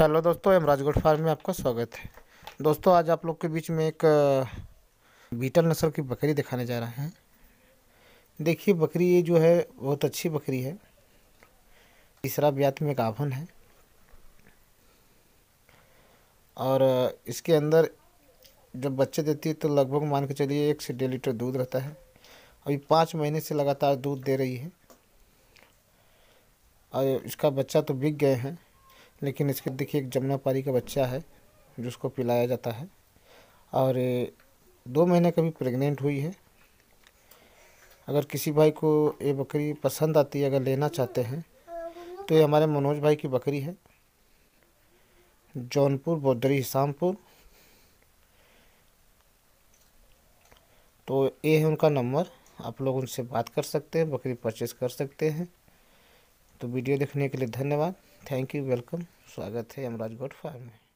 hello दोस्तों एमराजगढ़ farm में आपका स्वागत है दोस्तों आज आप लोग के बीच में एक बीटल नस्ल की बकरी दिखाने जा रहे हैं देखिए बकरी ये जो है बहुत अच्छी बकरी है तीसरा ब्यात में एक आभन है और इसके अंदर जब बच्चे देती है तो लगभग मान के चलिए एक से डेढ़ लीटर दूध रहता है अभी पाँच महीने से लगातार दूध दे रही है और इसका बच्चा तो बिक गए हैं लेकिन इसके देखिए एक पारी का बच्चा है जिसको पिलाया जाता है और दो महीने का भी प्रेग्नेंट हुई है अगर किसी भाई को ये बकरी पसंद आती है अगर लेना चाहते हैं तो ये हमारे मनोज भाई की बकरी है जौनपुर बौद्धरी शामपुर तो ये है उनका नंबर आप लोग उनसे बात कर सकते हैं बकरी परचेज़ कर सकते हैं तो वीडियो देखने के लिए धन्यवाद थैंक यू वेलकम स्वागत है यमराज गोट फार्म में